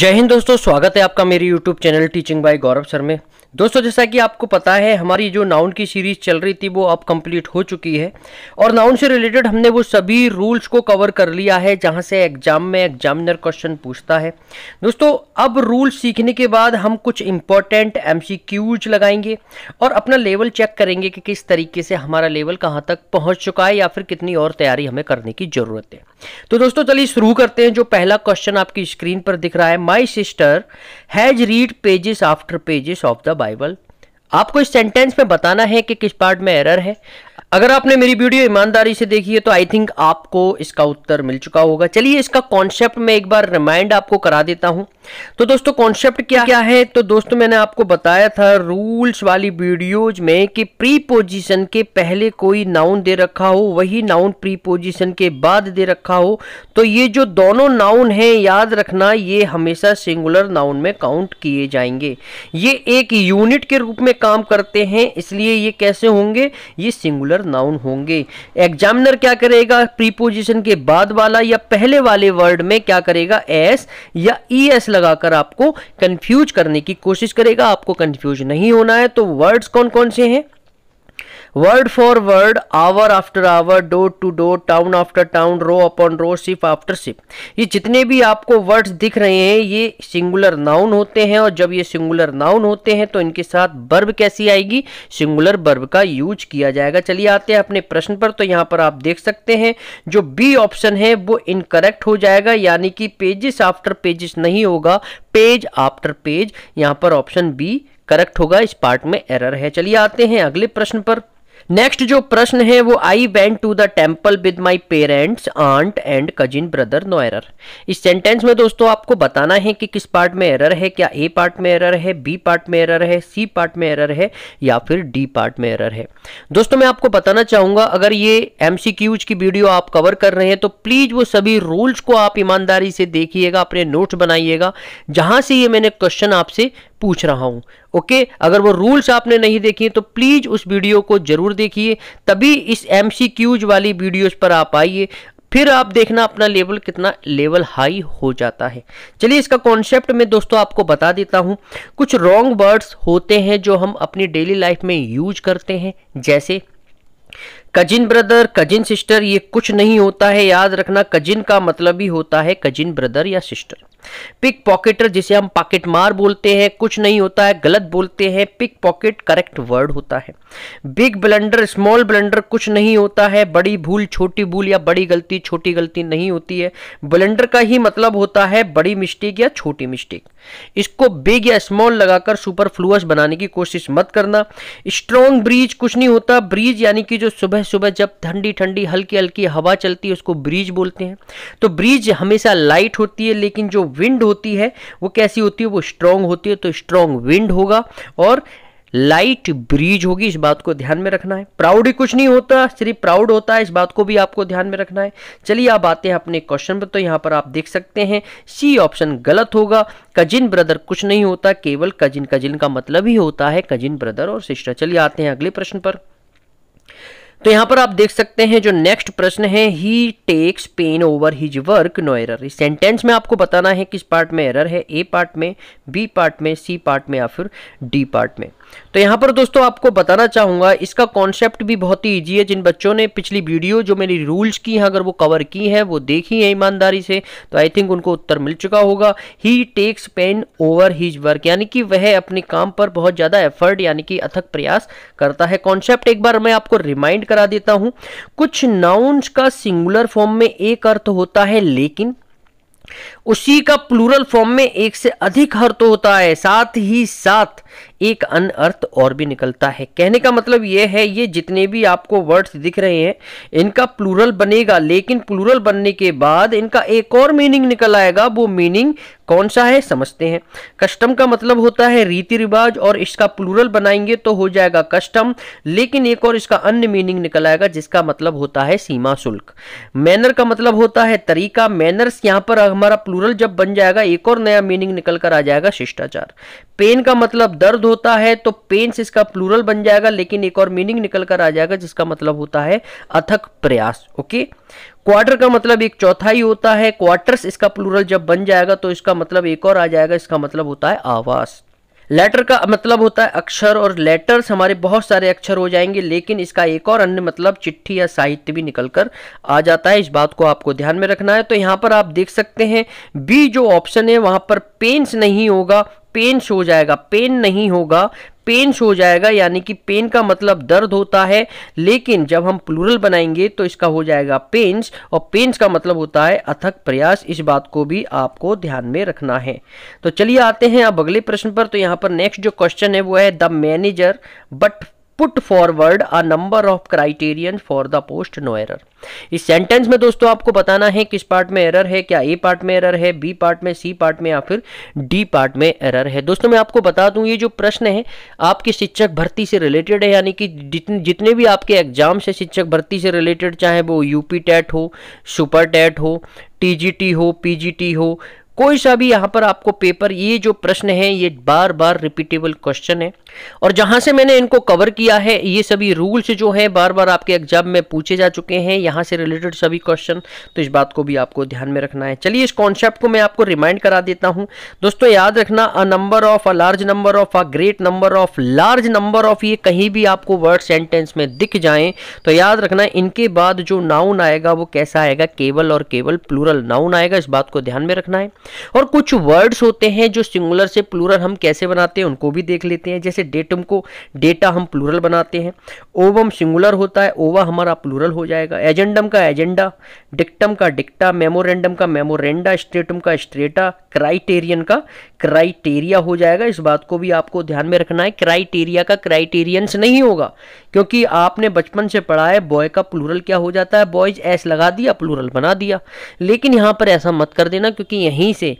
जय हिंद दोस्तों स्वागत है आपका मेरे YouTube channel teaching by Gaurav sir में दोस्तों जैसा कि आपको पता है हमारी जो नाउन की सीरीज़ चल रही थी वो अब कंप्लीट हो चुकी है और नाउन से रिलेटेड हमने वो सभी रूल्स को कवर कर लिया है जहां से एग्जाम में एग्जामिनर क्वेश्चन पूछता है दोस्तों अब रूल सीखने के बाद हम कुछ इंपॉर्टेंट एम लगाएंगे और अपना लेवल चेक करेंगे कि किस तरीके से हमारा लेवल कहाँ तक पहुँच चुका है या फिर कितनी और तैयारी हमें करने की ज़रूरत है तो दोस्तों चलिए शुरू करते हैं जो पहला क्वेश्चन आपकी स्क्रीन पर दिख रहा है my sister has read pages after pages of the Bible आपको इस सेंटेंस में बताना है कि किस पार्ट में एरर है अगर आपने मेरी वीडियो ईमानदारी से देखी है तो आई थिंक आपको इसका उत्तर मिल चुका होगा चलिए इसका कॉन्सेप्ट में एक बार रिमाइंड आपको करा देता हूं तो दोस्तों कॉन्सेप्ट क्या क्या है तो दोस्तों मैंने आपको बताया था रूल्स वाली वीडियोज में कि प्री पोजिशन के पहले कोई नाउन दे रखा हो वही नाउन प्री पोजिशन के बाद दे रखा हो तो ये जो दोनों नाउन है याद रखना ये हमेशा सिंगुलर नाउन में काउंट किए जाएंगे ये एक यूनिट के रूप में काम करते हैं इसलिए ये कैसे होंगे ये सिंगुलर नाउन होंगे एग्जामिनर क्या करेगा प्रीपोजिशन के बाद वाला या पहले वाले वर्ड में क्या करेगा एस या ई e एस लगाकर आपको कंफ्यूज करने की कोशिश करेगा आपको कंफ्यूज नहीं होना है तो वर्ड्स कौन कौन से हैं word for word hour after hour door to door town after town row upon row ship after ship ये जितने भी आपको वर्ड्स दिख रहे हैं ये सिंगुलर नाउन होते हैं और जब ये सिंगुलर नाउन होते हैं तो इनके साथ बर्ब कैसी आएगी सिंगुलर बर्ब का यूज किया जाएगा चलिए आते हैं अपने प्रश्न पर तो यहाँ पर आप देख सकते हैं जो बी ऑप्शन है वो इनकरेक्ट हो जाएगा यानी कि पेजिस आफ्टर पेजिस नहीं होगा पेज आफ्टर पेज यहाँ पर ऑप्शन बी करेक्ट होगा इस पार्ट में एरर है चलिए आते हैं अगले प्रश्न पर नेक्स्ट जो प्रश्न है वो I went to the temple with my parents aunt and cousin brother no error इस सेंटेंस में दोस्तों आपको बताना है कि किस पार्ट में एरर है क्या ए पार्ट में एरर है बी पार्ट में एरर है सी पार्ट में एरर है या फिर डी पार्ट में एरर है दोस्तों मैं आपको बताना चाहूंगा अगर ये एम की वीडियो आप कवर कर रहे हैं तो प्लीज वो सभी रूल्स को आप ईमानदारी से देखिएगा अपने नोट्स बनाइएगा जहां से ये मैंने क्वेश्चन आपसे पूछ रहा हूं ओके अगर वो रूल्स आपने नहीं देखी तो प्लीज़ उस वीडियो को ज़रूर देखिए तभी इस एम वाली वीडियोज़ पर आप आइए फिर आप देखना अपना लेवल कितना लेवल हाई हो जाता है चलिए इसका कॉन्सेप्ट में दोस्तों आपको बता देता हूँ कुछ रॉन्ग वर्ड्स होते हैं जो हम अपनी डेली लाइफ में यूज करते हैं जैसे कजिन ब्रदर कजिन सिस्टर ये कुछ नहीं होता है याद रखना कजिन का मतलब ही होता है कजिन ब्रदर या सिस्टर पिक पॉकेटर जिसे हम पॉकेट मार बोलते हैं कुछ नहीं होता है गलत बोलते हैं पिक पॉकेट करेक्ट वर्ड होता है बिग ब्लेंडर स्मॉल ब्लेंडर कुछ नहीं होता है बड़ी भूल छोटी भूल या बड़ी गलती छोटी गलती नहीं होती है ब्लेंडर का ही मतलब होता है बड़ी मिस्टेक या छोटी मिस्टेक इसको बिग या स्मॉल लगाकर सुपर बनाने की कोशिश मत करना स्ट्रॉन्ग ब्रीज कुछ नहीं होता ब्रीज यानी कि जो सुबह सुबह जब ठंडी ठंडी हल्की हल्की हवा चलती है उसको ब्रीज बोलते हैं तो ब्रीज हमेशा लाइट होती है लेकिन जो विंड होती है वो कैसी होती है वो स्ट्रांग होती है तो स्ट्रांग विंड होगा और लाइट ब्रीज होगी इस बात को ध्यान में रखना है प्राउड ही कुछ नहीं होता सिर्फ प्राउड होता है इस बात को भी आपको ध्यान में रखना है चलिए आप आते हैं अपने क्वेश्चन पर तो यहाँ पर आप देख सकते हैं सी ऑप्शन गलत होगा कजिन ब्रदर कुछ नहीं होता केवल कजिन कजिन का मतलब ही होता है कजिन ब्रदर और सिस्टर चलिए आते हैं अगले प्रश्न पर तो यहाँ पर आप देख सकते हैं जो नेक्स्ट प्रश्न है he takes pain over his work no error इस सेंटेंस में आपको बताना है किस पार्ट में एरर है ए पार्ट में बी पार्ट में सी पार्ट में या फिर डी पार्ट में तो यहाँ पर दोस्तों आपको बताना चाहूँगा इसका कॉन्सेप्ट भी बहुत ही ईजी है जिन बच्चों ने पिछली वीडियो जो मेरी रूल्स की हैं अगर वो कवर की हैं वो देखी हैं ईमानदारी से तो आई थिंक उनको उत्तर मिल चुका होगा he takes pain over his work यानी कि वह अपने काम पर बहुत ज़्यादा एफर्ट यानी कि अथक प्रयास करता है कॉन्सेप्ट एक बार मैं आपको रिमाइंड करा देता हूँ कुछ नाउन्स का सिंगुलर फॉर्म में एक अर्थ होता है लेकिन उसी का प्लूरल फॉर्म में एक से अधिक अर्थ होता है साथ ही साथ एक अन्य अर्थ और भी निकलता है कहने का मतलब यह है ये जितने भी आपको वर्ड्स दिख रहे हैं इनका प्लूरल बनेगा लेकिन प्लूरल बनने के बाद इनका एक और मीनिंग निकल आएगा वो मीनिंग कौन सा है समझते हैं कस्टम का मतलब होता है रीति रिवाज और इसका प्लूरल बनाएंगे तो हो जाएगा कस्टम लेकिन एक और इसका अन्य मीनिंग निकल आएगा जिसका मतलब होता है सीमा शुल्क मैनर का मतलब होता है तरीका मैनर्स यहां पर हमारा प्लूरल जब बन जाएगा एक और नया मीनिंग निकल कर आ जाएगा शिष्टाचार पेन का मतलब दर्द होता है तो पेन्स इसका प्लूरल बन जाएगा लेकिन एक और मीनिंग निकल कर आ जाएगा जिसका मतलब होता है अथक प्रयास ओके क्वार्टर का मतलब एक चौथाई होता है क्वार्टर्स इसका प्लूरल जब बन जाएगा तो इसका मतलब एक और आ जाएगा इसका मतलब होता है आवास लेटर का मतलब होता है अक्षर और लेटर्स हमारे बहुत सारे अक्षर हो जाएंगे लेकिन इसका एक और अन्य मतलब चिट्ठी या साहित्य भी निकल कर आ जाता है इस बात को आपको ध्यान में रखना है तो यहाँ पर आप देख सकते हैं बी जो ऑप्शन है वहाँ पर पेंस नहीं होगा पेंस हो जाएगा पेन नहीं होगा पेन हो जाएगा यानी कि पेन का मतलब दर्द होता है लेकिन जब हम प्लूरल बनाएंगे तो इसका हो जाएगा पेन्स और पेन्स का मतलब होता है अथक प्रयास इस बात को भी आपको ध्यान में रखना है तो चलिए आते हैं अब अगले प्रश्न पर तो यहाँ पर नेक्स्ट जो क्वेश्चन है वो है the manager but put forward a number of criterion for the post no error इस सेंटेंस में दोस्तों आपको बताना है किस पार्ट में एरर है क्या ए पार्ट में एरर है बी पार्ट में सी पार्ट में या फिर डी पार्ट में एरर है दोस्तों मैं आपको बता दूं ये जो प्रश्न है आपके शिक्षक भर्ती से रिलेटेड है यानी कि जितने जितने भी आपके एग्जाम से शिक्षक भर्ती से रिलेटेड चाहे वो यूपी टेट e हो सुपर टेट e हो टी हो पी हो कोई सा भी यहाँ पर आपको पेपर ये जो प्रश्न है ये बार बार रिपीटेबल क्वेश्चन है और जहाँ से मैंने इनको कवर किया है ये सभी रूल्स जो हैं बार बार आपके एग्जाम में पूछे जा चुके हैं यहाँ से रिलेटेड सभी क्वेश्चन तो इस बात को भी आपको ध्यान में रखना है चलिए इस कॉन्सेप्ट को मैं आपको रिमाइंड करा देता हूँ दोस्तों याद रखना a number of a large number of a great number of large number of ये कहीं भी आपको वर्ड सेंटेंस में दिख जाए तो याद रखना इनके बाद जो नाउन आएगा वो कैसा आएगा केवल और केवल प्लूरल नाउन आएगा इस बात को ध्यान में रखना है और कुछ वर्ड्स होते हैं जो सिंगुलर से प्लूरल हम कैसे बनाते हैं उनको भी देख लेते हैं जैसे डेटम को डेटा हम प्लूरल बनाते हैं ओवम सिंगुलर होता है ओवा हमारा प्लूरल हो जाएगा एजेंडम का एजेंडा डिक्टम का डिक्टा मेमोरेंडम का मेमोरेंडा स्ट्रेटम का स्ट्रेटा क्राइटेरियन का क्राइटेरिया हो जाएगा इस बात को भी आपको ध्यान में रखना है क्राइटेरिया का क्राइटेरियंस नहीं होगा क्योंकि आपने बचपन से पढ़ा है बॉय का प्लूरल क्या हो जाता है बॉयज एस लगा दिया प्लूरल बना दिया लेकिन यहाँ पर ऐसा मत कर देना क्योंकि यहीं इन्हीं से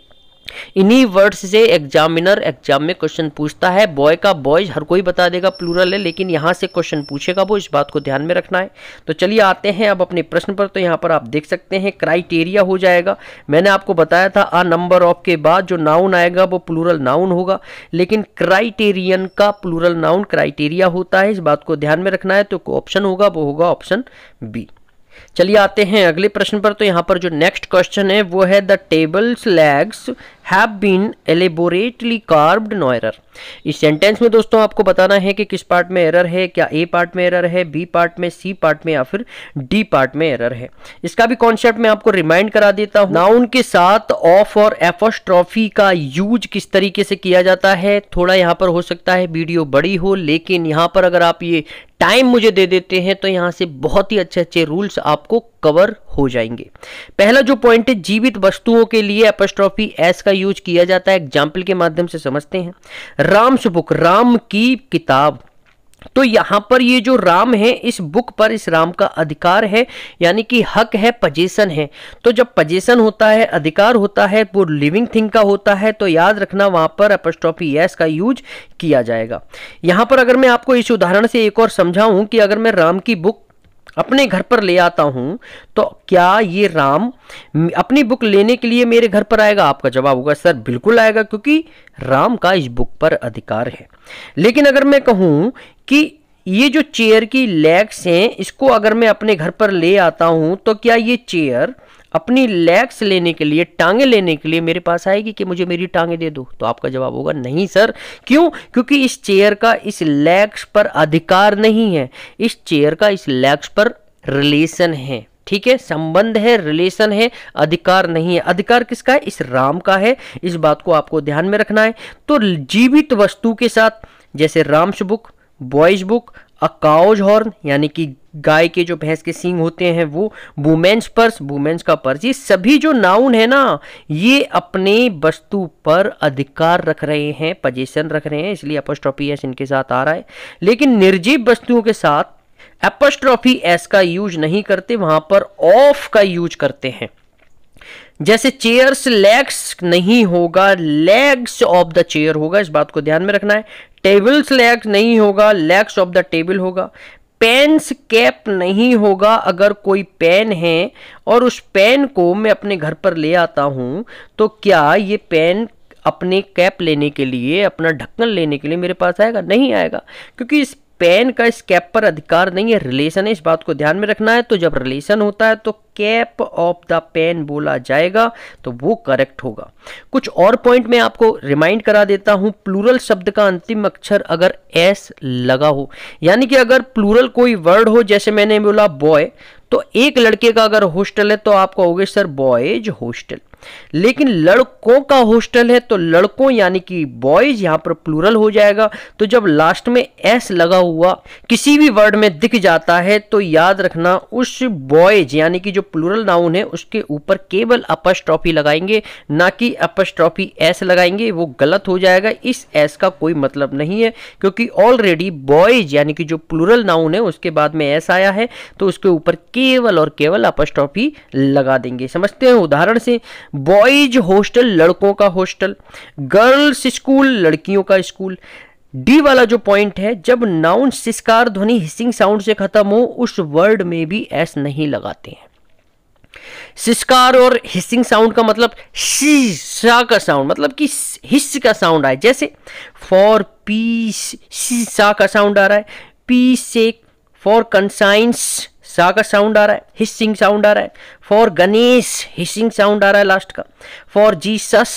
इन्हीं वर्ड्स से एग्जामिनर एग्जाम में क्वेश्चन पूछता है बॉय का बॉयज हर कोई बता देगा प्लूरल है लेकिन यहाँ से क्वेश्चन पूछेगा वो इस बात को ध्यान में रखना है तो चलिए आते हैं अब अपने प्रश्न पर तो यहाँ पर आप देख सकते हैं क्राइटेरिया हो जाएगा मैंने आपको बताया था आ नंबर ऑफ के बाद जो नाउन आएगा वो प्लूरल नाउन होगा लेकिन क्राइटेरियन का प्लूरल नाउन क्राइटेरिया होता है इस बात को ध्यान में रखना है तो ऑप्शन होगा वो होगा ऑप्शन बी चलिए आते हैं अगले प्रश्न पर तो यहाँ पर जो नेक्स्ट क्वेश्चन है वो है the table's legs have been elaborately carved no error इस सेंटेंस में दोस्तों आपको बताना है कि किस पार्ट में एरर है क्या ए पार्ट में एरर है बी पार्ट में सी पार्ट में या फिर डी पार्ट में एरर है इसका भी कॉन्सेप्ट मैं आपको रिमाइंड करा देता हूँ नाउन के साथ ऑफ और एफोस्ट्रॉफी का यूज किस तरीके से किया जाता है थोड़ा यहाँ पर हो सकता है वीडियो बड़ी हो लेकिन यहाँ पर अगर आप ये टाइम मुझे दे देते हैं तो यहाँ से बहुत ही अच्छे अच्छे रूल्स आपको कवर हो जाएंगे पहला जो पॉइंट है जीवित वस्तुओं के लिए अपस्ट्रॉफी एस का यूज किया जाता है एग्जाम्पल के माध्यम से समझते हैं राम सुबुक राम की किताब तो यहां पर ये जो राम है इस बुक पर इस राम का अधिकार है यानी कि हक है पजेशन है तो जब पजेशन होता है अधिकार होता है वो लिविंग थिंग का होता है तो याद रखना वहां पर अपस्ट्रॉफी एस का यूज किया जाएगा यहां पर अगर मैं आपको इस उदाहरण से एक और समझाऊं कि अगर मैं राम की बुक अपने घर पर ले आता हूं तो क्या ये राम अपनी बुक लेने के लिए मेरे घर पर आएगा आपका जवाब होगा सर बिल्कुल आएगा क्योंकि राम का इस बुक पर अधिकार है लेकिन अगर मैं कहूँ कि ये जो चेयर की लेग्स हैं इसको अगर मैं अपने घर पर ले आता हूं तो क्या ये चेयर अपनी लेग्स लेने के लिए टांगे लेने के लिए मेरे पास आएगी कि मुझे मेरी टांगे दे दो तो आपका जवाब होगा नहीं सर क्यों क्योंकि इस चेयर का इस लेग्स पर अधिकार नहीं है इस चेयर का इस लेग्स पर रिलेशन है ठीक है संबंध है रिलेशन है अधिकार नहीं है अधिकार किसका है इस राम का है इस बात को आपको ध्यान में रखना है तो जीवित वस्तु के साथ जैसे Ram's book boys' book a cow's horn यानी कि गाय के जो भैंस के सींग होते हैं वो वुमेन्स पर्स वुमेन्स का पर्स ये सभी जो नाउन है ना ये अपने वस्तु पर अधिकार रख रहे हैं पजेशन रख रहे हैं इसलिए अपोस्ट्रॉफी एस इनके साथ आ रहा है लेकिन निर्जीव वस्तुओं के साथ एपोस्ट्रॉफी एस का यूज नहीं करते वहां पर ऑफ का यूज करते हैं जैसे चेयर्स लेग्स नहीं होगा लेग्स ऑफ द चेयर होगा इस बात को ध्यान में रखना है टेबल्स लेग्स नहीं होगा लेग्स ऑफ द टेबल होगा पेन्स कैप नहीं होगा अगर कोई पेन है और उस पेन को मैं अपने घर पर ले आता हूँ तो क्या ये पेन अपने कैप लेने के लिए अपना ढक्कन लेने के लिए मेरे पास आएगा नहीं आएगा क्योंकि इस पैन का इस कैप पर अधिकार नहीं है रिलेशन है इस बात को ध्यान में रखना है तो जब रिलेशन होता है तो कैप ऑफ द पेन बोला जाएगा तो वो करेक्ट होगा कुछ और पॉइंट मैं आपको रिमाइंड करा देता हूं प्लूरल शब्द का अंतिम अक्षर अगर एस लगा हो यानी कि अगर प्लूरल कोई वर्ड हो जैसे मैंने बोला बॉय तो एक लड़के का अगर हॉस्टल है तो आप कहोगे सर बॉयज हॉस्टल लेकिन लड़कों का हॉस्टल है तो लड़कों यानी कि बॉयज यहां पर प्लूरल हो जाएगा तो जब लास्ट में एस लगा हुआ किसी भी वर्ड में दिख जाता है तो याद रखना उस बॉयज यानी कि जो प्लूरल नाउन है उसके ऊपर केवल अपस्ट्रॉफी लगाएंगे ना कि अपस्ट्रॉफी एस लगाएंगे वो गलत हो जाएगा इस एस का कोई मतलब नहीं है क्योंकि ऑलरेडी बॉयज यानी कि जो प्लूरल नाउन है उसके बाद में एस आया है तो उसके ऊपर केवल और केवल अपस्ट्रॉफी लगा देंगे समझते हैं उदाहरण से बॉयज हॉस्टल लड़कों का हॉस्टल गर्ल्स स्कूल लड़कियों का स्कूल डी वाला जो पॉइंट है जब नाउन सिस्कार ध्वनि हिसिंग साउंड से खत्म हो उस वर्ड में भी एस नहीं लगाते हैं सिस्कार और हिसिंग साउंड का मतलब शी सा का साउंड मतलब कि हिस्स का साउंड आए जैसे फॉर पीस सी सा का साउंड आ रहा है पी से फॉर कंसाइंस सा का साउंड आ रहा है हिसिंग साउंड आ रहा है फॉर गणेश हिसिंग साउंड आ रहा है लास्ट का फॉर जीसस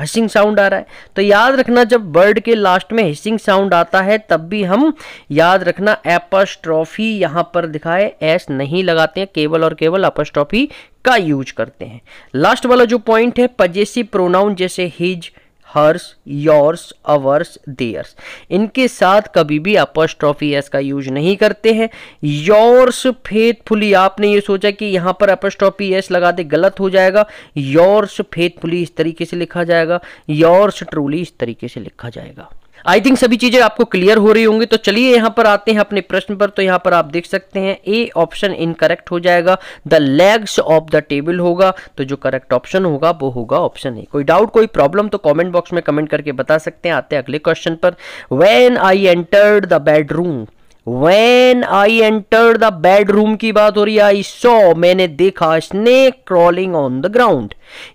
हिसिंग साउंड आ रहा है तो याद रखना जब वर्ड के लास्ट में हिसिंग साउंड आता है तब भी हम याद रखना एपस्ट्रॉफी यहां पर दिखाए एस नहीं लगाते हैं केवल और केवल एपस्ट्रॉफी का यूज करते हैं लास्ट वाला जो पॉइंट है पजेसी प्रोनाउन जैसे his hers yours ours theirs इनके साथ कभी भी अपोस्ट्रॉफी एस का यूज नहीं करते हैं योर्स फेथफुली आपने ये सोचा कि यहाँ पर अपोस्ट्रॉफी एस लगा दे गलत हो जाएगा योर्स फेथफुली इस तरीके से लिखा जाएगा योर्स ट्रूली इस तरीके से लिखा जाएगा आई थिंक सभी चीजें आपको क्लियर हो रही होंगी तो चलिए यहां पर आते हैं अपने प्रश्न पर तो यहां पर आप देख सकते हैं ए ऑप्शन इनकरेक्ट हो जाएगा the legs of the table होगा तो जो करेक्ट ऑप्शन होगा वो होगा ऑप्शन ए कोई डाउट कोई प्रॉब्लम तो कॉमेंट बॉक्स में कमेंट करके बता सकते हैं आते हैं अगले क्वेश्चन पर when I entered the bedroom when I enter the bedroom की बात हो रही है आई सो मैंने देखा snake crawling on the ground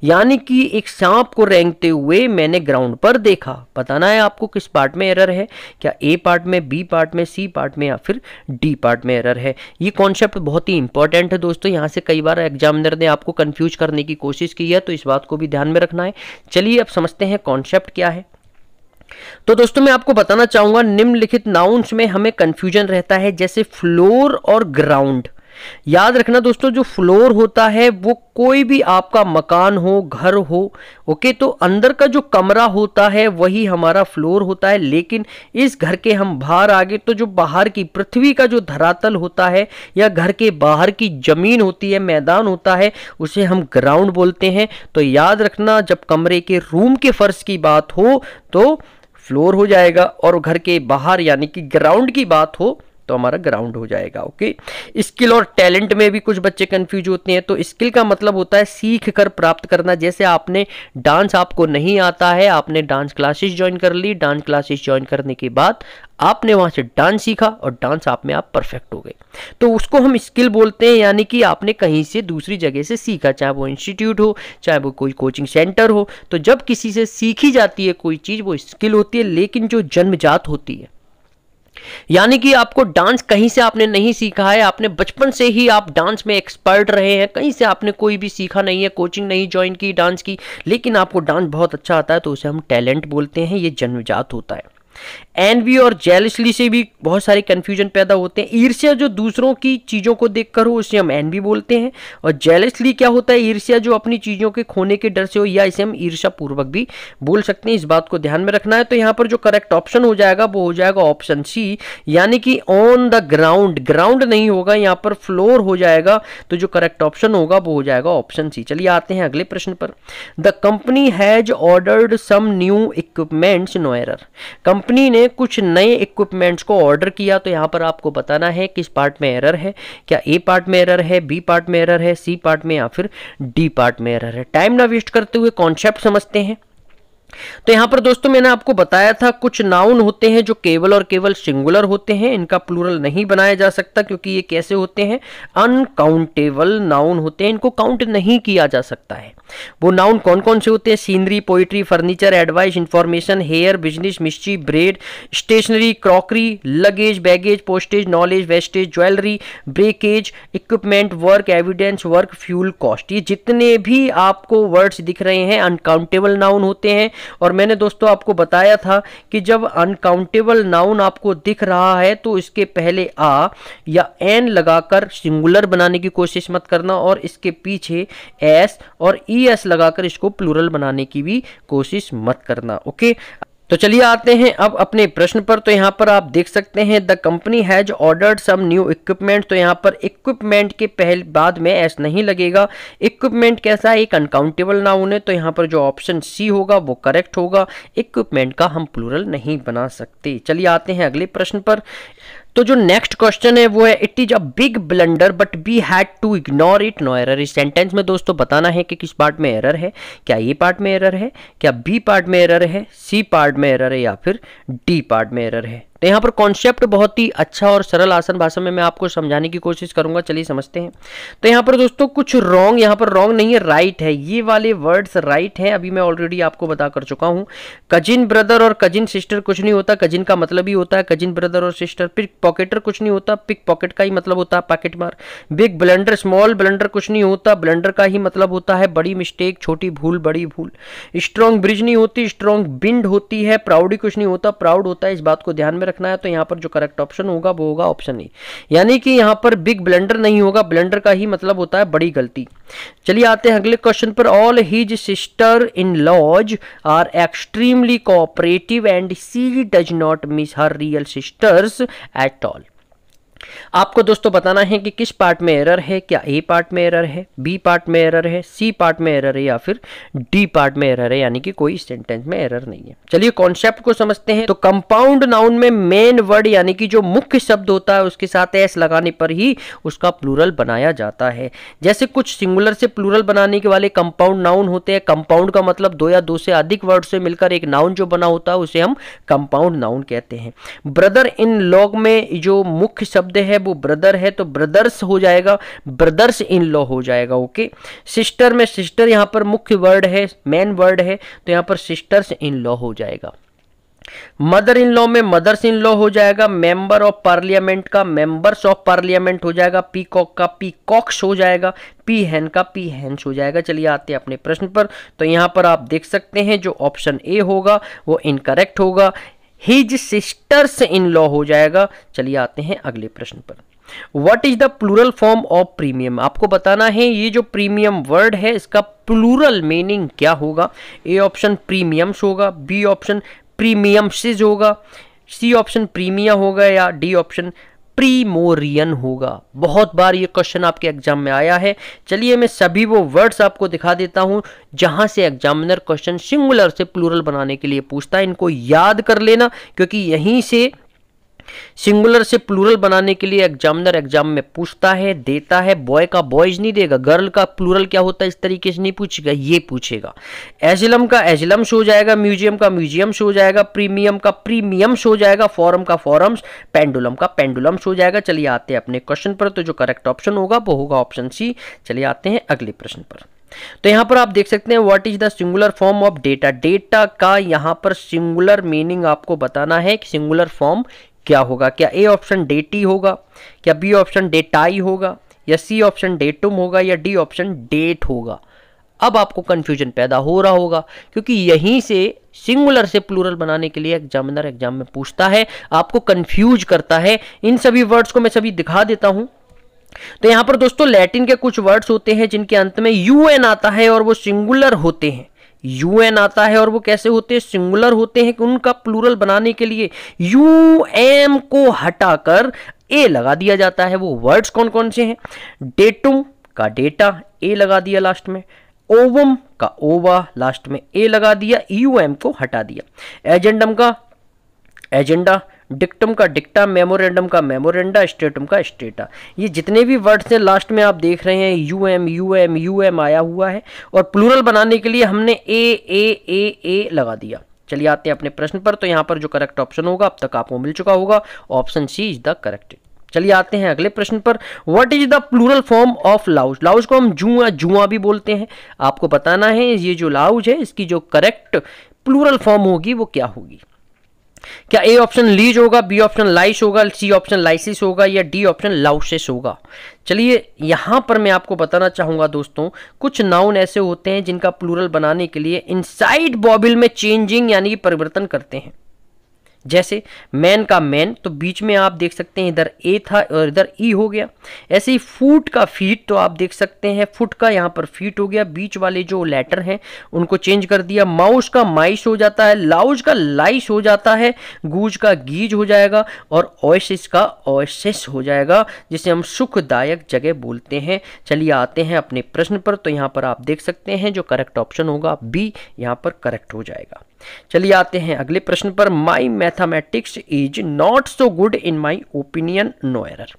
यानी कि एक सांप को रेंगते हुए मैंने ग्राउंड पर देखा बताना है आपको किस पार्ट में एरर है क्या ए पार्ट में बी पार्ट में सी पार्ट में या फिर डी पार्ट में एरर है ये कॉन्सेप्ट बहुत ही इंपॉर्टेंट है दोस्तों यहाँ से कई बार एग्जामिनर ने आपको कन्फ्यूज करने की कोशिश की है तो इस बात को भी ध्यान में रखना है चलिए अब समझते हैं कॉन्सेप्ट क्या है तो दोस्तों मैं आपको बताना चाहूंगा निम्नलिखित नाउन्स में हमें कंफ्यूजन रहता है जैसे फ्लोर और ग्राउंड याद रखना दोस्तों जो फ्लोर होता है वो कोई भी आपका मकान हो घर हो ओके तो अंदर का जो कमरा होता है वही हमारा फ्लोर होता है लेकिन इस घर के हम बाहर आगे तो जो बाहर की पृथ्वी का जो धरातल होता है या घर के बाहर की जमीन होती है मैदान होता है उसे हम ग्राउंड बोलते हैं तो याद रखना जब कमरे के रूम के फर्श की बात हो तो फ्लोर हो जाएगा और घर के बाहर यानी कि ग्राउंड की बात हो तो हमारा ग्राउंड हो जाएगा ओके स्किल और टैलेंट में भी कुछ बच्चे कन्फ्यूज होते हैं तो स्किल का मतलब होता है सीख कर प्राप्त करना जैसे आपने डांस आपको नहीं आता है आपने डांस क्लासेस ज्वाइन कर ली डांस क्लासेस ज्वाइन करने के बाद आपने वहाँ से डांस सीखा और डांस आप में आप परफेक्ट हो गए तो उसको हम स्किल बोलते हैं यानी कि आपने कहीं से दूसरी जगह से सीखा चाहे वो इंस्टीट्यूट हो चाहे वो कोई कोचिंग सेंटर हो तो जब किसी से सीखी जाती है कोई चीज़ वो स्किल होती है लेकिन जो जन्मजात होती है यानी कि आपको डांस कहीं से आपने नहीं सीखा है आपने बचपन से ही आप डांस में एक्सपर्ट रहे हैं कहीं से आपने कोई भी सीखा नहीं है कोचिंग नहीं ज्वाइन की डांस की लेकिन आपको डांस बहुत अच्छा आता है तो उसे हम टैलेंट बोलते हैं ये जन्मजात होता है एनवी और जेलसली से भी बहुत सारे कन्फ्यूजन पैदा होते हैं ईर्ष्या जो दूसरों की चीज़ों को देख हो उसे हम एनवी बोलते हैं और जेलसली क्या होता है ईर्ष्या जो अपनी चीज़ों के खोने के डर से हो या इसे हम ईर्ष्या पूर्वक भी बोल सकते हैं इस बात को ध्यान में रखना है तो यहाँ पर जो करेक्ट ऑप्शन हो जाएगा वो हो जाएगा ऑप्शन सी यानी कि ऑन द ग्राउंड ग्राउंड नहीं होगा यहाँ पर फ्लोर हो जाएगा तो जो करेक्ट ऑप्शन होगा वो हो जाएगा ऑप्शन सी चलिए आते हैं अगले प्रश्न पर the company has ordered some new equipments no company company ने कुछ नए इक्विपमेंट्स को ऑर्डर किया तो यहाँ पर आपको बताना है किस पार्ट में एरर है क्या ए पार्ट में एरर है बी पार्ट में एरर है सी पार्ट में या फिर डी पार्ट में एरर है टाइम ना वेस्ट करते हुए कॉन्सेप्ट समझते हैं तो यहां पर दोस्तों मैंने आपको बताया था कुछ नाउन होते हैं जो केवल और केवल सिंगुलर होते हैं इनका प्लूरल नहीं बनाया जा सकता क्योंकि ये कैसे होते हैं अनकाउंटेबल नाउन होते हैं इनको काउंट नहीं किया जा सकता है वो नाउन कौन कौन से होते हैं scenery poetry furniture advice information hair business mystery bread stationery crockery luggage baggage postage knowledge wastage jewellery breakage equipment work evidence work fuel cost ये जितने भी आपको वर्ड्स दिख रहे हैं अनकाउंटेबल नाउन होते हैं और मैंने दोस्तों आपको बताया था कि जब अनकाउंटेबल नाउन आपको दिख रहा है तो इसके पहले आ या एन लगाकर सिंगुलर बनाने की कोशिश मत करना और इसके पीछे एस और ई e ई एस लगाकर इसको प्लूरल बनाने की भी कोशिश मत करना ओके तो चलिए आते हैं अब अपने प्रश्न पर तो यहाँ पर आप देख सकते हैं the company has ordered some new equipment तो यहाँ पर इक्विपमेंट के पहले बाद में ऐसा नहीं लगेगा इक्विपमेंट कैसा है एक अनकाउंटेबल ना होने तो यहाँ पर जो ऑप्शन सी होगा वो करेक्ट होगा इक्विपमेंट का हम प्लूरल नहीं बना सकते चलिए आते हैं अगले प्रश्न पर तो जो नेक्स्ट क्वेश्चन है वो है it is a big blunder but we had to ignore it no error इस सेंटेंस में दोस्तों बताना है कि किस पार्ट में एरर है क्या ए पार्ट में एरर है क्या बी पार्ट में एरर है सी पार्ट में एरर है या फिर डी पार्ट में एरर है तो यहाँ पर कॉन्सेप्ट बहुत ही अच्छा और सरल आसन भाषा में मैं आपको समझाने की कोशिश करूंगा चलिए समझते हैं तो यहाँ पर दोस्तों कुछ रॉन्ग यहाँ पर रॉन्ग नहीं है राइट है ये वाले वर्ड्स राइट हैं अभी मैं ऑलरेडी आपको बता कर चुका हूँ कजिन ब्रदर और कजिन सिस्टर कुछ नहीं होता कजिन का मतलब ही होता है कजिन ब्रदर और सिस्टर पिक पॉकेटर कुछ नहीं होता पिक पॉकेट का ही मतलब होता है पॉकेट मार बिग ब्लेंडर स्मॉल ब्लेंडर कुछ नहीं होता ब्लेंडर का ही मतलब होता है बड़ी मिस्टेक छोटी भूल बड़ी भूल स्ट्रॉन्ग ब्रिज नहीं होती स्ट्रॉन्ग बिंड होती है प्राउड ही कुछ नहीं होता प्राउड होता है इस बात को ध्यान में रख रखना है तो यहाँ पर जो करेक्ट ऑप्शन होगा वो होगा ऑप्शन ए यानी कि यहाँ पर बिग ब्लेंडर नहीं होगा ब्लेंडर का ही मतलब होता है बड़ी गलती चलिए आते हैं अगले क्वेश्चन पर all his sister in laws are extremely cooperative and she does not miss her real sisters at all आपको दोस्तों बताना है कि किस पार्ट में एरर है क्या ए पार्ट में एरर है बी पार्ट में एरर है सी पार्ट में एरर है या फिर डी पार्ट में एरर है यानी कि कोई सेंटेंस में एरर नहीं है चलिए कॉन्सेप्ट को समझते हैं तो कंपाउंड नाउन में मेन वर्ड यानी कि जो मुख्य शब्द होता है उसके साथ एस लगाने पर ही उसका प्लूरल बनाया जाता है जैसे कुछ सिंगुलर से प्लूरल बनाने के वाले कंपाउंड नाउन होते हैं कंपाउंड का मतलब दो या दो से अधिक वर्ड से मिलकर एक नाउन जो बना होता है उसे हम कंपाउंड नाउन कहते हैं ब्रदर इन लॉग में जो मुख्य शब्द शब्द है वो ब्रदर है तो ब्रदर्स हो जाएगा ब्रदर्स इन लॉ हो जाएगा ओके सिस्टर में सिस्टर यहां पर मुख्य वर्ड है मेन वर्ड है तो यहां पर सिस्टर्स इन लॉ हो जाएगा मदर इन लॉ में मदर्स इन लॉ हो जाएगा मेंबर ऑफ पार्लियामेंट का मेंबर्स ऑफ पार्लियामेंट हो जाएगा पीकॉक का पीकॉक्स हो जाएगा पी हैन का पी हैंस हो जाएगा चलिए आते हैं अपने प्रश्न पर तो यहां पर आप देख सकते हैं जो ऑप्शन ए होगा वो इनकरेक्ट होगा हिज सिस्टर्स इन लॉ हो जाएगा चलिए आते हैं अगले प्रश्न पर what is the plural form of premium आपको बताना है ये जो प्रीमियम वर्ड है इसका प्लूरल मीनिंग क्या होगा ए ऑप्शन प्रीमियम्स होगा बी ऑप्शन प्रीमियम्स होगा सी ऑप्शन प्रीमिया होगा या डी ऑप्शन प्रीमोरियन होगा बहुत बार ये क्वेश्चन आपके एग्जाम में आया है चलिए मैं सभी वो वर्ड्स आपको दिखा देता हूँ जहाँ से एग्जामिनर क्वेश्चन सिंगुलर से प्लूरल बनाने के लिए पूछता है इनको याद कर लेना क्योंकि यहीं से सिंगुलर से प्लूरल बनाने के लिए एग्जामिनर एग्जाम में पूछता है देता है बॉय का बॉयज नहीं देगा गर्ल का प्लूरल क्या होता है इस तरीके से नहीं पूछेगा ये पूछेगा एजिलम का एजिलम शो जाएगा म्यूजियम का म्यूजियम शो जाएगा प्रीमियम का प्रीमियम शो जाएगा फॉरम का फॉरम्स पेंडुलम का पेंडुलम शो जाएगा चलिए आते हैं अपने क्वेश्चन पर तो जो करेक्ट ऑप्शन होगा वो होगा ऑप्शन सी चलिए आते हैं अगले प्रश्न पर तो यहां पर आप देख सकते हैं what is the singular form of data data का यहां पर सिंगुलर मीनिंग आपको बताना है कि सिंगुलर फॉर्म क्या होगा क्या ए ऑप्शन डेटी होगा क्या बी ऑप्शन डेटाई होगा या सी ऑप्शन डेटुम होगा या डी ऑप्शन डेट होगा अब आपको कन्फ्यूजन पैदा हो रहा होगा क्योंकि यहीं से सिंगुलर से प्लूरल बनाने के लिए एग्जामिनर एग्जाम में पूछता है आपको कन्फ्यूज करता है इन सभी वर्ड्स को मैं सभी दिखा देता हूं तो यहां पर दोस्तों लैटिन के कुछ वर्ड्स होते हैं जिनके अंत में यू आता है और वो सिंगुलर होते हैं यू एन आता है और वो कैसे होते हैं सिंगुलर होते हैं कि उनका प्लूरल बनाने के लिए यू एम को हटाकर ए लगा दिया जाता है वो वर्ड्स कौन कौन से हैं डेटुम का डेटा ए लगा दिया लास्ट में ओवम का ओवा लास्ट में ए लगा दिया यू एम को हटा दिया एजेंडम का एजेंडा डिक्टम का डिक्टा मेमोरेंडम का मेमोरेंडा स्टेटम का स्टेटा ये जितने भी वर्ड्स हैं लास्ट में आप देख रहे हैं U M U M U M आया हुआ है और प्लूरल बनाने के लिए हमने ए ए ए ए लगा दिया चलिए आते हैं अपने प्रश्न पर तो यहाँ पर जो करेक्ट ऑप्शन होगा अब तक आपको मिल चुका होगा option C is the correct चलिए आते हैं अगले प्रश्न पर what is the plural form of louse louse को हम जुआ जुआ भी बोलते हैं आपको बताना है ये जो लाउज है इसकी जो करेक्ट प्लूरल फॉर्म होगी वो क्या होगी क्या ए ऑप्शन लीज होगा बी ऑप्शन लाइस होगा सी ऑप्शन लाइसिस होगा या डी ऑप्शन लाउसिस होगा चलिए यहां पर मैं आपको बताना चाहूंगा दोस्तों कुछ नाउन ऐसे होते हैं जिनका प्लूरल बनाने के लिए इनसाइड बॉबिल में चेंजिंग यानी परिवर्तन करते हैं जैसे मैन का मैन तो बीच में आप देख सकते हैं इधर ए था और इधर ई e हो गया ऐसे ही फूट का फीट तो आप देख सकते हैं फुट का यहाँ पर फीट हो गया बीच वाले जो लेटर हैं उनको चेंज कर दिया माउस का माइस हो जाता है लाउज का लाइस हो जाता है गूज का गीज हो जाएगा और ओएसिस का ओएसिस हो जाएगा जिसे हम सुखदायक जगह बोलते हैं चलिए आते हैं अपने प्रश्न पर तो यहाँ पर आप देख सकते हैं जो करेक्ट ऑप्शन होगा बी यहाँ पर करेक्ट हो जाएगा चलिए आते हैं अगले प्रश्न पर my mathematics is not so good in my opinion no error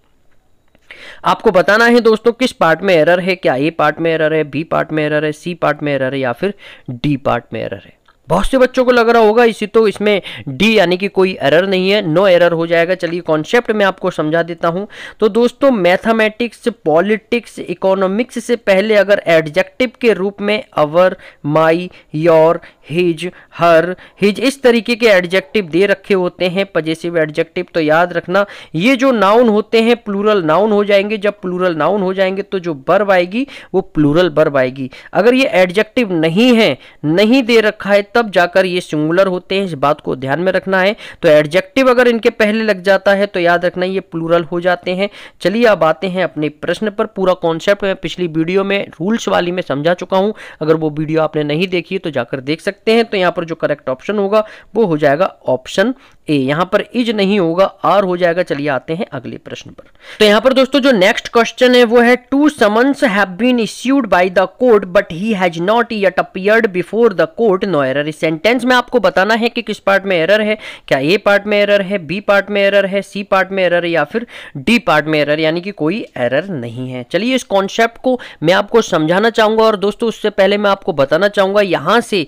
आपको बताना है दोस्तों किस पार्ट में एरर है क्या ए पार्ट में एरर है बी पार्ट में एरर है सी पार्ट में एरर है या फिर डी पार्ट में एरर है बहुत से बच्चों को लग रहा होगा इसी तो इसमें डी यानी कि कोई एरर नहीं है नो एरर हो जाएगा चलिए कॉन्सेप्ट मैं आपको समझा देता हूं तो दोस्तों मैथमेटिक्स पॉलिटिक्स इकोनॉमिक्स से पहले अगर एडजेक्टिव के रूप में our my your his her his इस तरीके के एडजेक्टिव दे रखे होते हैं पजेसिव एडजेक्टिव तो याद रखना ये जो नाउन होते हैं प्लूरल नाउन हो जाएंगे जब प्लूरल नाउन हो जाएंगे तो जो बर्ब आएगी वो प्लूरल बर्ब आएगी अगर ये एडजेक्टिव नहीं है नहीं दे रखा है तब जाकर ये सिंगुलर होते हैं इस बात को ध्यान में रखना है तो एडजेक्टिव अगर इनके पहले लग जाता है तो याद रखना ये प्लूरल हो जाते हैं चलिए अब आते हैं अपने प्रश्न पर पूरा कॉन्सेप्ट मैं पिछली वीडियो में रूल्स वाली में समझा चुका हूँ अगर वो वीडियो आपने नहीं देखी तो जाकर देख सकते हैं तो यहाँ पर जो करेक्ट ऑप्शन होगा वो हो जाएगा ऑप्शन ए यहां पर इज नहीं होगा आर हो जाएगा चलिए आते हैं अगले प्रश्न पर तो यहां पर दोस्तों जो नेक्स्ट क्वेश्चन है वो है two summons have been issued by the court but he has not yet appeared before the court no error इस सेंटेंस में आपको बताना है कि किस पार्ट में एरर है क्या ए पार्ट में एरर है बी पार्ट में एरर है सी पार्ट में एरर है या फिर डी पार्ट में एरर यानी कि कोई एरर नहीं है चलिए इस कॉन्सेप्ट को मैं आपको समझाना चाहूंगा और दोस्तों उससे पहले मैं आपको बताना चाहूंगा यहां से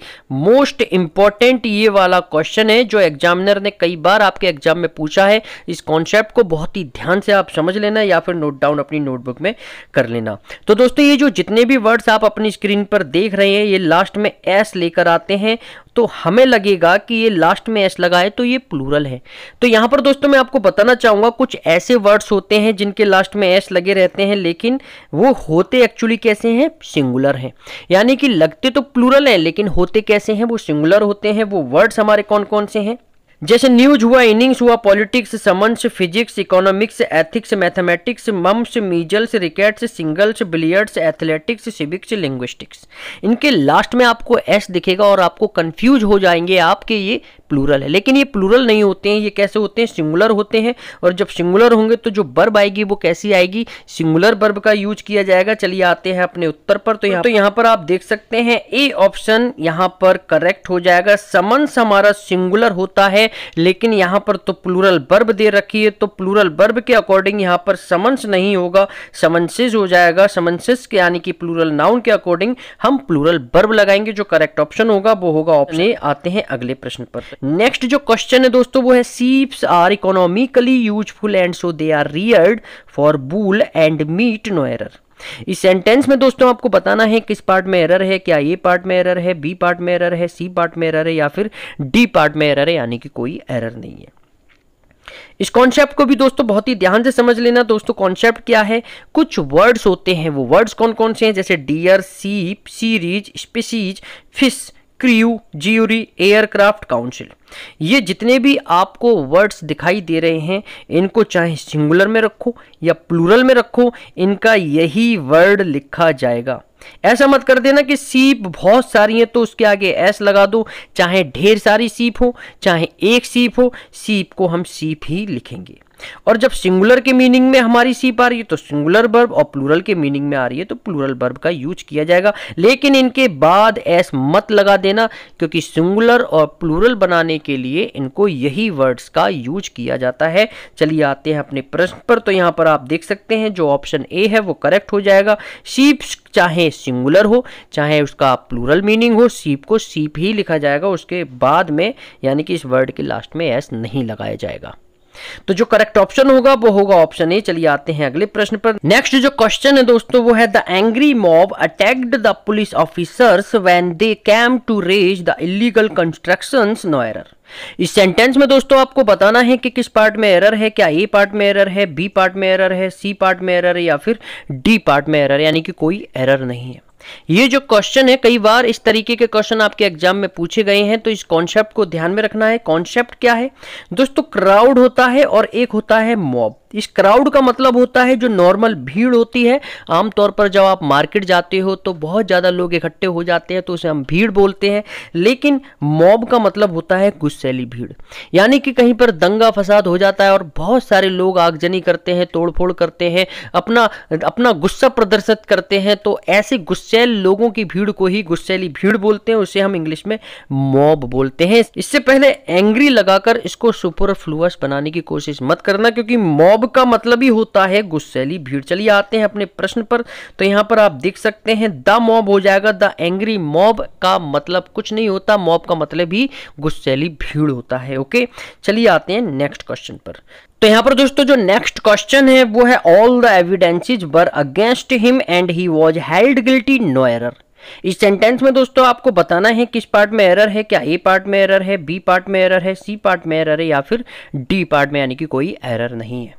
मोस्ट इंपॉर्टेंट ये वाला क्वेश्चन है जो एग्जामिनर ने कई कई बार आपके एग्जाम में पूछा है इस कॉन्सेप्ट को बहुत ही ध्यान से आप समझ लेना या फिर नोट डाउन अपनी नोटबुक में कर लेना तो दोस्तों ये जो जितने भी वर्ड्स आप अपनी स्क्रीन पर देख रहे हैं ये लास्ट में एस लेकर आते हैं तो हमें लगेगा कि ये लास्ट में एस लगा है तो ये प्लूरल है तो यहां पर दोस्तों मैं आपको बताना चाहूंगा कुछ ऐसे वर्ड्स होते हैं जिनके लास्ट में एस लगे रहते हैं लेकिन वो होते एक्चुअली कैसे हैं सिंगुलर हैं यानी कि लगते तो प्लूरल हैं लेकिन होते कैसे हैं वो सिंगुलर होते हैं वो वर्ड्स हमारे कौन कौन से हैं जैसे न्यूज हुआ इनिंग्स हुआ politics summons physics economics ethics mathematics mumps measles rickets singles billiards athletics civics linguistics इनके लास्ट में आपको एस दिखेगा और आपको कंफ्यूज हो जाएंगे आपके ये प्लूरल है लेकिन ये प्लूरल नहीं होते हैं ये कैसे होते हैं सिंगुलर होते हैं और जब सिंगुलर होंगे तो जो बर्ब आएगी वो कैसी आएगी सिंगुलर बर्ब का यूज किया जाएगा चलिए आते हैं अपने उत्तर पर तो यहाँ तो यहाँ पर आप देख सकते हैं ए ऑप्शन यहाँ पर करेक्ट हो जाएगा समन्स हमारा सिंगुलर होता है लेकिन यहाँ पर तो प्लूरल बर्ब दे रखी है तो प्लूरल बर्ब के अकॉर्डिंग यहाँ पर समन्स नहीं होगा समन्सेज हो जाएगा समन्सेज के यानी कि प्लूरल नाउन के अकॉर्डिंग हम प्लूरल बर्ब लगाएंगे जो करेक्ट ऑप्शन होगा वो होगा ऑप्शन आते हैं अगले प्रश्न पर नेक्स्ट जो क्वेश्चन है दोस्तों वो है sheeps are economically useful and so they are reared for wool and meat no error इस सेंटेंस में दोस्तों आपको बताना है किस पार्ट में एरर है क्या ए पार्ट में एरर है बी पार्ट में एरर है सी पार्ट में एरर है या फिर डी पार्ट में एरर है यानी कि कोई एरर नहीं है इस कॉन्सेप्ट को भी दोस्तों बहुत ही ध्यान से समझ लेना दोस्तों कॉन्सेप्ट क्या है कुछ वर्ड्स होते हैं वो वर्ड्स कौन कौन से हैं जैसे deer sheep series species fish crew jury aircraft council ये जितने भी आपको वर्ड्स दिखाई दे रहे हैं इनको चाहे सिंगुलर में रखो या प्लूरल में रखो इनका यही वर्ड लिखा जाएगा ऐसा मत कर देना कि सीप बहुत सारी हैं तो उसके आगे एस लगा दो चाहे ढेर सारी सीप हो चाहे एक सीप हो सीप को हम सीप ही लिखेंगे और जब सिंगुलर के मीनिंग में हमारी सीप आ रही है तो सिंगुलर बर्ब और प्लूरल के मीनिंग में आ रही है तो प्लूरल बर्ब का यूज किया जाएगा लेकिन इनके बाद एस मत लगा देना क्योंकि सिंगुलर और प्लूरल बनाने के लिए इनको यही वर्ड्स का यूज किया जाता है चलिए आते हैं अपने प्रश्न पर तो यहां पर आप देख सकते हैं जो ऑप्शन ए है वो करेक्ट हो जाएगा सीप्स चाहे सिंगुलर हो चाहे उसका प्लूरल मीनिंग हो सीप को सीप ही लिखा जाएगा उसके बाद में यानी कि इस वर्ड के लास्ट में एस नहीं लगाया जाएगा तो जो करेक्ट ऑप्शन होगा वो होगा ऑप्शन ए चलिए आते हैं अगले प्रश्न पर नेक्स्ट जो क्वेश्चन है दोस्तों वो है the angry mob attacked the police officers when they came to raze the illegal construction no इस सेंटेंस में दोस्तों आपको बताना है कि किस पार्ट में एरर है क्या ए पार्ट में एरर है बी पार्ट में एरर है सी पार्ट में एरर है या फिर डी पार्ट में एरर यानी कि कोई एरर नहीं है ये जो क्वेश्चन है कई बार इस तरीके के क्वेश्चन आपके एग्जाम में पूछे गए हैं तो इस कॉन्सेप्ट को ध्यान में रखना है कॉन्सेप्ट क्या है दोस्तों क्राउड होता है और एक होता है मॉब इस क्राउड का मतलब होता है जो नॉर्मल भीड़ होती है आमतौर पर जब आप मार्केट जाते हो तो बहुत ज़्यादा लोग इकट्ठे हो जाते हैं तो उसे हम भीड़ बोलते हैं लेकिन मॉब का मतलब होता है गुस्सैली भीड़ यानी कि कहीं पर दंगा फसाद हो जाता है और बहुत सारे लोग आगजनी करते हैं तोड़फोड़ करते हैं अपना अपना गुस्सा प्रदर्शित करते हैं तो ऐसे गुस्सैल लोगों की भीड़ को ही गुस्सैली भीड़ बोलते हैं उसे हम इंग्लिश में मॉब बोलते हैं इससे पहले एंग्री लगाकर इसको सुपरफ्लुअस बनाने की कोशिश मत करना क्योंकि मॉब मॉब का मतलब ही होता है गुस्सैली भीड़ चलिए आते हैं अपने प्रश्न पर तो यहाँ पर आप देख सकते हैं द मॉब हो जाएगा द एंग्री मॉब का मतलब कुछ नहीं होता मॉब का मतलब ही गुस्सैली भीड़ होता है ओके चलिए आते हैं नेक्स्ट क्वेश्चन पर तो यहाँ पर दोस्तों जो नेक्स्ट क्वेश्चन है वो है all the evidences were against him and he was held guilty no error इस सेंटेंस में दोस्तों आपको बताना है किस पार्ट में एरर है क्या ए पार्ट में एरर है बी पार्ट में एरर है सी पार्ट में एरर है या फिर डी पार्ट में यानी कि कोई एरर नहीं है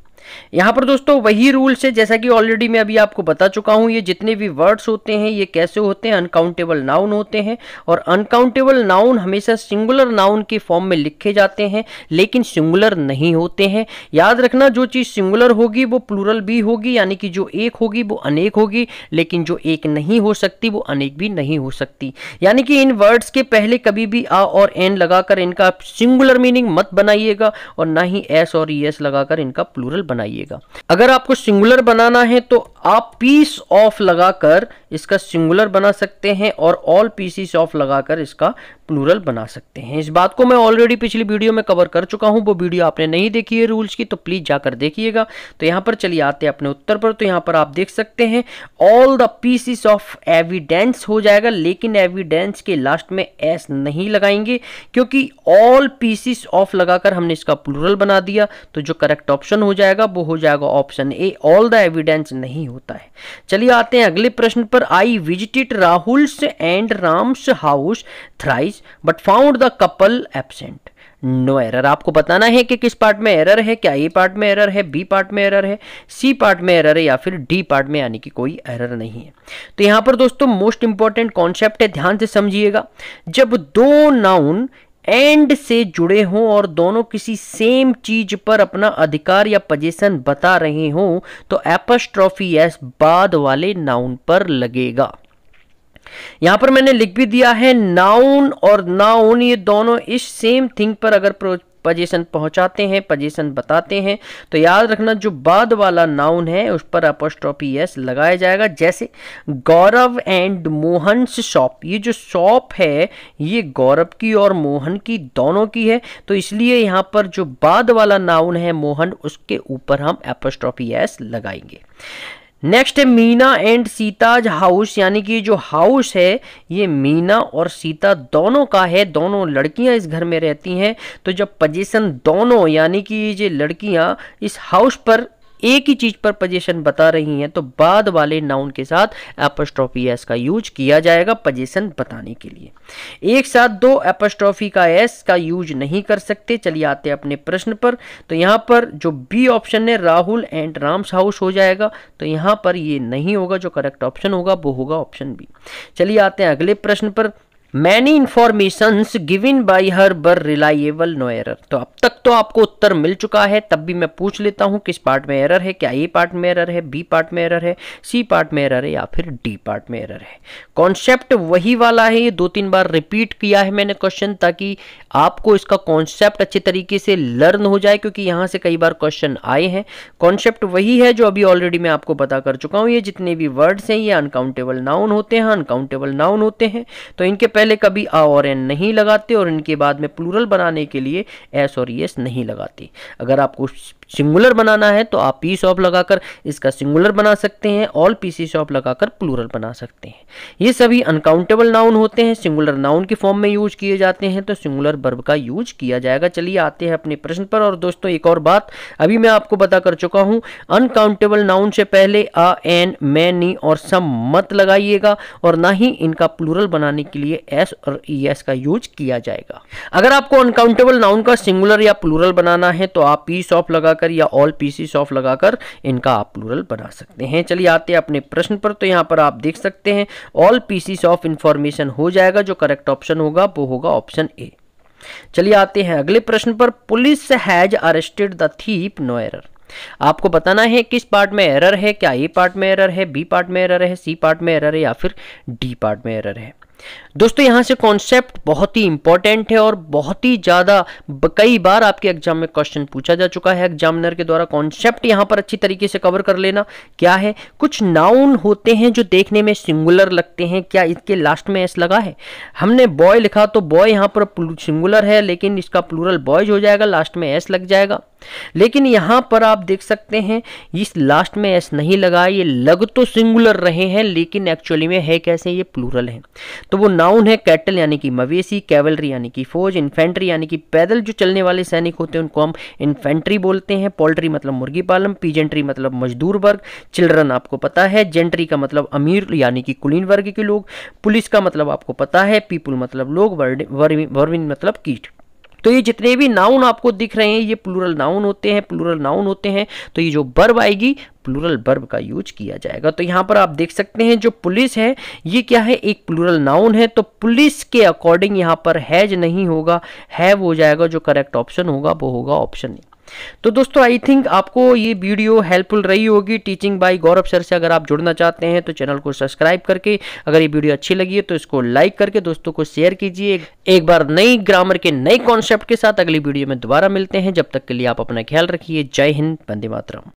यहाँ पर दोस्तों वही रूल्स है जैसा कि ऑलरेडी मैं अभी आपको बता चुका हूँ ये जितने भी वर्ड्स होते हैं ये कैसे होते हैं अनकाउंटेबल नाउन होते हैं और अनकाउंटेबल नाउन हमेशा सिंगुलर नाउन के फॉर्म में लिखे जाते हैं लेकिन सिंगुलर नहीं होते हैं याद रखना जो चीज़ सिंगुलर होगी वो प्लूरल भी होगी यानी कि जो एक होगी वो अनेक होगी लेकिन जो एक नहीं हो सकती वो अनेक भी नहीं हो सकती यानी कि इन वर्ड्स के पहले कभी भी आ और एन लगाकर इनका सिंगुलर मीनिंग मत बनाइएगा और ना ही एस और ई एस लगाकर इनका प्लूरल बना बनाइएगा अगर आपको सिंगुलर बनाना है तो आप पीस ऑफ लगाकर इसका सिंगुलर बना सकते हैं और ऑल पीसीस ऑफ लगाकर इसका प्लूरल बना सकते हैं इस बात को मैं ऑलरेडी पिछली वीडियो में कवर कर चुका हूं वो वीडियो आपने नहीं देखी है रूल्स की तो प्लीज जाकर देखिएगा तो यहां पर चलिए आते हैं अपने उत्तर पर तो यहां पर आप देख सकते हैं all the pieces of evidence हो जाएगा लेकिन एविडेंस के लास्ट में एस नहीं लगाएंगे क्योंकि ऑल पीसीस ऑफ लगाकर हमने इसका प्लूरल बना दिया तो जो करेक्ट ऑप्शन हो जाएगा वो हो जाएगा option A all the evidence नहीं होता है चलिए आते हैं अगले प्रश्न पर I visited Rahul's and Ram's house thrice but found the couple absent no no error आपको बताना है कि किस पार्ट में एरर है क्या ए पार्ट में एरर है बी पार्ट में एरर है सी पार्ट में एरर है या फिर डी पार्ट में यानी कि कोई एरर नहीं है तो यहां पर दोस्तों मोस्ट इंपॉर्टेंट कॉन्सेप्ट है ध्यान से समझिएगा जब दो नाउन एंड से जुड़े हों और दोनों किसी सेम चीज पर अपना अधिकार या पजेशन बता रहे हों तो एपस्ट्रॉफी एस बाद वाले नाउन पर लगेगा यहां पर मैंने लिख भी दिया है नाउन और नाउन ये दोनों इस सेम थिंग पर अगर पजेशन पहुंचाते हैं पजेशन बताते हैं तो याद रखना जो बाद वाला नाउन है उस पर अपोस्ट्रॉपी एस लगाया जाएगा जैसे गौरव एंड मोहन शॉप ये जो शॉप है ये गौरव की और मोहन की दोनों की है तो इसलिए यहाँ पर जो बाद वाला नाउन है मोहन उसके ऊपर हम अपोस्ट्रॉपी एस लगाएंगे नेक्स्ट है मीना एंड सीताज हाउस यानी कि जो हाउस है ये मीना और सीता दोनों का है दोनों लड़कियां इस घर में रहती हैं तो जब पजेशन दोनों यानी कि ये लड़कियां इस हाउस पर एक ही चीज पर पोजिशन बता रही हैं तो बाद वाले नाउन के साथ एपोस्ट्रॉफी एस का यूज किया जाएगा पोजिशन बताने के लिए एक साथ दो एपोस्ट्रॉफी का एस का यूज नहीं कर सकते चलिए आते हैं अपने प्रश्न पर तो यहाँ पर जो बी ऑप्शन है राहुल एंड राम्स हाउस हो जाएगा तो यहाँ पर ये नहीं होगा जो करेक्ट ऑप्शन होगा वो होगा ऑप्शन बी चलिए आते हैं अगले प्रश्न पर many informations given by her were reliable नोएर तो अब तक तो आपको उत्तर मिल चुका है तब भी मैं पूछ लेता हूं किस पार्ट में एरर है क्या ए पार्ट में एरर है बी पार्ट में एरर है सी पार्ट में एरर है या फिर डी पार्ट में एरर है कॉन्सेप्ट वही वाला है ये दो तीन बार रिपीट किया है मैंने क्वेश्चन ताकि आपको इसका कॉन्सेप्ट अच्छे तरीके से लर्न हो जाए क्योंकि यहां से कई बार क्वेश्चन आए हैं कॉन्सेप्ट वही है जो अभी ऑलरेडी मैं आपको पता कर चुका हूं ये जितने भी वर्ड्स हैं ये अनकाउंटेबल नाउन होते हैं अनकाउंटेबल नाउन होते हैं तो इनके पहले कभी आ और एन नहीं लगाते और इनके बाद में प्लूरल बनाने के लिए एस और ये नहीं लगाती अगर आप कुछ सिंगुलर बनाना है तो आप पी शॉप लगाकर इसका सिंगुलर बना सकते हैं ऑल पीसी शॉप लगाकर प्लूरल बना सकते हैं ये सभी अनकाउंटेबल नाउन होते हैं सिंगुलर नाउन के फॉर्म में यूज किए जाते हैं तो सिंगुलर बर्ब का यूज किया जाएगा चलिए आते हैं अपने प्रश्न पर और दोस्तों एक और बात अभी मैं आपको बता कर चुका हूँ अनकाउंटेबल नाउन से पहले आ एन नी और सम मत लगाइएगा और ना ही इनका प्लूरल बनाने के लिए एस और ई एस का यूज किया जाएगा अगर आपको अनकाउंटेबल नाउन का सिंगुलर या प्लूरल बनाना है तो आप पी शॉप लगाकर लगाकर या ऑल पीसीस ऑफ लगाकर इनका आप प्लूरल बना सकते हैं चलिए आते हैं अपने प्रश्न पर तो यहाँ पर आप देख सकते हैं ऑल पीसीस ऑफ इंफॉर्मेशन हो जाएगा जो करेक्ट ऑप्शन होगा वो होगा ऑप्शन ए चलिए आते हैं अगले प्रश्न पर police has arrested the thief no error आपको बताना है किस पार्ट में एरर है क्या ए पार्ट में एरर है बी पार्ट में एरर है सी पार्ट में एरर है या फिर डी पार्ट में एरर है दोस्तों यहां से कॉन्सेप्ट बहुत ही इंपॉर्टेंट है और बहुत ही ज़्यादा कई बार आपके एग्जाम में क्वेश्चन पूछा जा चुका है एग्जामिनर के द्वारा कॉन्सेप्ट यहां पर अच्छी तरीके से कवर कर लेना क्या है कुछ नाउन होते हैं जो देखने में सिंगुलर लगते हैं क्या इसके लास्ट में एस लगा है हमने बॉय लिखा तो बॉय यहां पर सिंगुलर है लेकिन इसका प्लूरल बॉयज हो जाएगा लास्ट में एस लग जाएगा लेकिन यहां पर आप देख सकते हैं इस लास्ट में एस नहीं लगा ये लग तो सिंगुलर रहे हैं लेकिन एक्चुअली में है कैसे ये प्लूरल है तो वो नाउन है कैटल यानी कि मवेशी कैवलरी यानी कि फौज इन्फेंट्री यानी कि पैदल जो चलने वाले सैनिक होते हैं उनको हम इन्फेंट्री बोलते हैं पोल्ट्री मतलब मुर्गी पालन पीजेंट्री मतलब मजदूर वर्ग चिल्ड्रन आपको पता है जेंट्री का मतलब अमीर यानी कि कुलीन वर्ग के लोग पुलिस का मतलब आपको पता है पीपुल मतलब लोग वर्विन मतलब कीट तो ये जितने भी नाउन आपको दिख रहे हैं ये प्लूरल नाउन होते हैं प्लूरल नाउन होते हैं तो ये जो बर्ब आएगी प्लूरल बर्ब का यूज किया जाएगा तो यहाँ पर आप देख सकते हैं जो पुलिस है ये क्या है एक प्लूरल नाउन है तो पुलिस के अकॉर्डिंग यहाँ पर हैज नहीं होगा हैव हो जाएगा जो करेक्ट ऑप्शन होगा वो होगा ऑप्शन तो दोस्तों आई थिंक आपको ये वीडियो हेल्पफुल रही होगी टीचिंग बाय गौरव सर से अगर आप जुड़ना चाहते हैं तो चैनल को सब्सक्राइब करके अगर ये वीडियो अच्छी लगी है तो इसको लाइक करके दोस्तों को शेयर कीजिए एक बार नई ग्रामर के नए कॉन्सेप्ट के साथ अगली वीडियो में दोबारा मिलते हैं जब तक के लिए आप अपना ख्याल रखिए जय हिंद बंदे मातरम